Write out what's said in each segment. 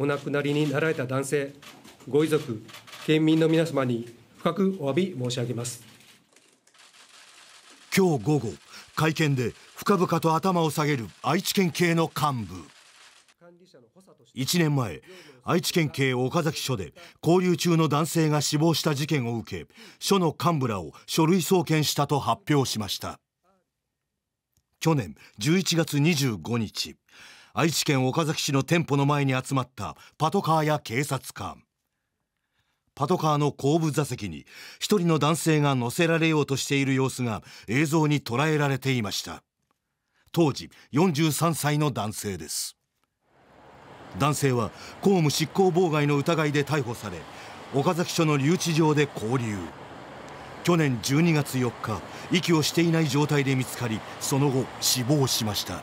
お亡くなりになられた男性、ご遺族、県民の皆様に深くお詫び申し上げます。今日午後、会見で深々と頭を下げる愛知県警の幹部。1年前愛知県警岡崎署で拘留中の男性が死亡した事件を受け署の幹部らを書類送検したと発表しました去年11月25日愛知県岡崎市の店舗の前に集まったパトカーや警察官パトカーの後部座席に一人の男性が乗せられようとしている様子が映像に捉えられていました当時43歳の男性です男性は公務執行妨害の疑いで逮捕され岡崎署の留置場で拘留去年12月4日息をしていない状態で見つかりその後死亡しました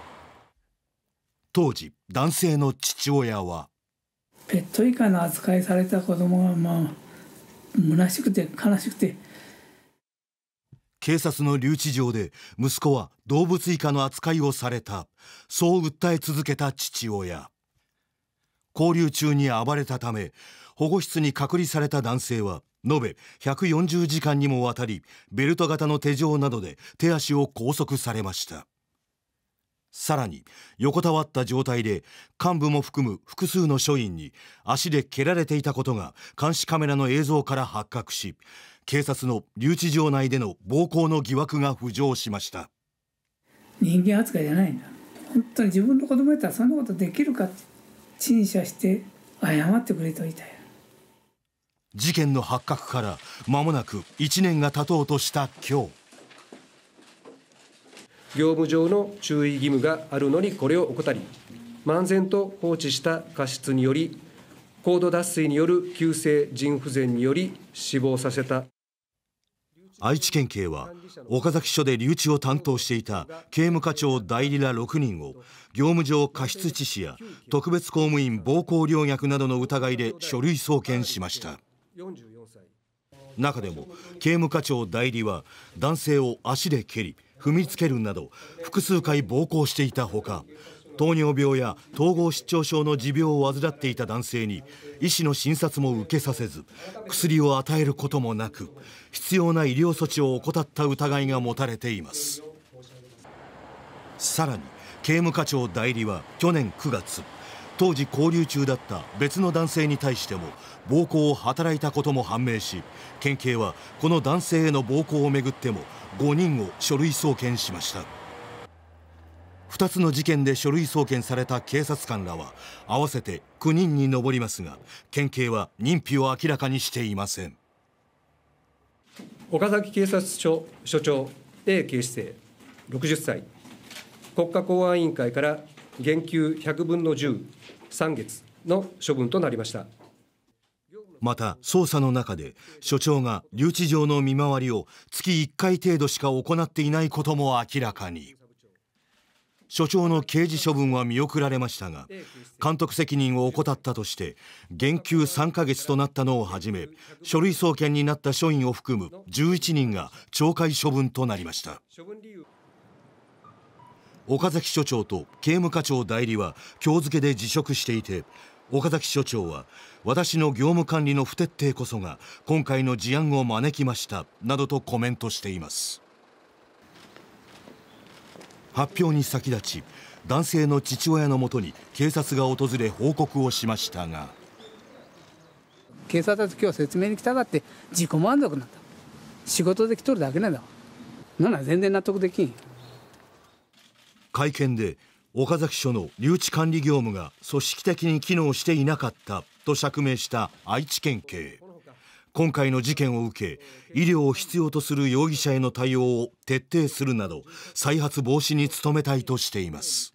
当時男性の父親はペット以下の扱いされた子供はまあ虚しくて悲しくて警察の留置場で息子は動物以下の扱いをされたそう訴え続けた父親交流中に暴れたため保護室に隔離された男性は延べ140時間にもわたりベルト型の手錠などで手足を拘束されましたさらに横たわった状態で幹部も含む複数の署員に足で蹴られていたことが監視カメラの映像から発覚し警察の留置場内での暴行の疑惑が浮上しました人間扱いじゃないんだ本当に自分の子供やったらそんなことできるかって陳謝して謝ってくれといたい事件の発覚から間もなく1年が経とうとした今日業務上の注意義務があるのにこれを怠り、漫然と放置した過失により、高度脱水による急性腎不全により死亡させた。愛知県警は岡崎署で留置を担当していた刑務課長代理ら6人を業務上過失致死や特別公務員暴行陵虐などの疑いで書類送検しました中でも刑務課長代理は男性を足で蹴り踏みつけるなど複数回暴行していたほか糖尿病や統合失調症の持病を患っていた男性に医師の診察も受けさせず薬を与えることもなく必要な医療措置を怠った疑いが持たれていますさらに刑務課長代理は去年9月当時交流中だった別の男性に対しても暴行を働いたことも判明し県警はこの男性への暴行をめぐっても5人を書類送検しました2つの事件で書類送検された警察官らは合わせて9人に上りますが県警は認否を明らかにしていません岡崎警察署署長 A 警視正60歳国家公安委員会から減給100分の10、3月の処分となりました。また捜査の中で所長が留置場の見回りを月1回程度しか行っていないことも明らかに所長の刑事処分は見送られましたが監督責任を怠ったとして減給3ヶ月となったのをはじめ書類送検になった署員を含む11人が懲戒処分となりました。処分理由岡崎署長と刑務課長代理は今日付で辞職していて岡崎署長は私の業務管理の不徹底こそが今回の事案を招きましたなどとコメントしています発表に先立ち男性の父親のもとに警察が訪れ報告をしましたが警察は今日説明に来たがって自己満足なんだ仕事で来とるだけなんだなら全然納得できん会見で岡崎署の留置管理業務が組織的に機能していなかったと釈明した愛知県警今回の事件を受け医療を必要とする容疑者への対応を徹底するなど再発防止に努めたいとしています